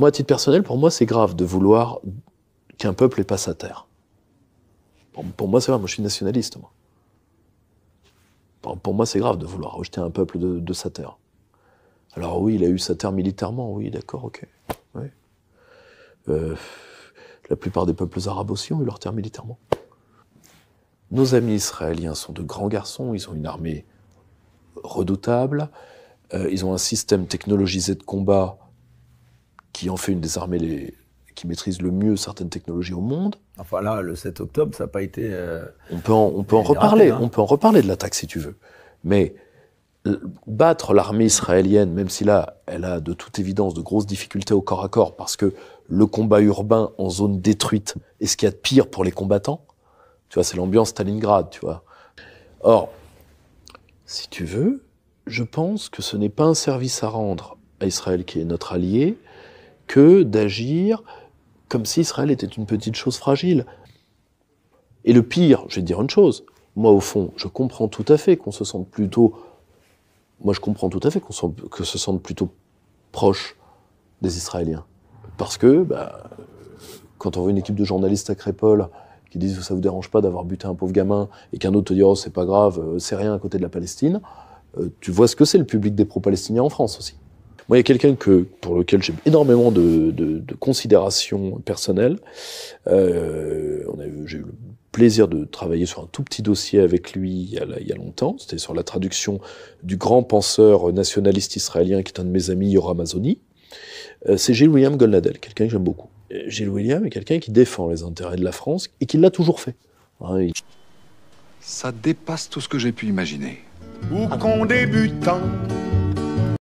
Moi, à titre personnel, pour moi, c'est grave de vouloir qu'un peuple pas sa terre. Pour, moi, c'est vrai, Moi, je suis nationaliste. Pour, moi, c'est grave de vouloir rejeter un peuple de, sa terre. Alors oui, il a eu sa terre militairement, oui, d'accord, ok. Euh, la plupart des peuples arabes aussi ont eu leur terre militairement. Nos amis israéliens sont de grands garçons, ils ont une armée redoutable, euh, ils ont un système technologisé de combat qui en fait une des armées les, qui maîtrise le mieux certaines technologies au monde. Enfin là, le 7 octobre, ça n'a pas été. Euh, on peut en, reparler. Hein. On peut en reparler de l'attaque si tu veux. Mais euh, battre l'armée israélienne, même si là, elle a de toute évidence de grosses difficultés au corps à corps, parce que le combat urbain en zone détruite est ce qu'il y a de pire pour les combattants. Tu vois, c'est l'ambiance Stalingrad, tu vois. Or, si tu veux, je pense que ce n'est pas un service à rendre à Israël qui est notre allié, que d'agir comme si Israël était une petite chose fragile. Et le pire, je vais dire une chose, moi au fond, je comprends tout à fait qu'on se sente plutôt, moi je comprends tout à fait qu'on se, que se sente plutôt proche des Israéliens. Parce que, bah, quand on voit une équipe de journalistes à Crépole qui disent que ça vous dérange pas d'avoir buté un pauvre gamin et qu'un autre te dit oh c'est pas grave, euh, c'est rien à côté de la Palestine, euh, tu vois ce que c'est le public des pro-palestiniens en France aussi. Moi, il y a quelqu'un que, pour lequel j'ai énormément de, de, de considération personnelle. Euh, j'ai eu le plaisir de travailler sur un tout petit dossier avec lui il y a, longtemps. C'était sur la traduction du grand penseur nationaliste israélien qui est un de mes amis, Yoram Azoni. Euh, c'est Gilles William Golnadel, quelqu'un que j'aime beaucoup. Euh, Gilles William est quelqu'un qui défend les intérêts de la France et qui l'a toujours fait. Hein, Ça dépasse tout ce que j'ai pu imaginer. Ou débute, débutant,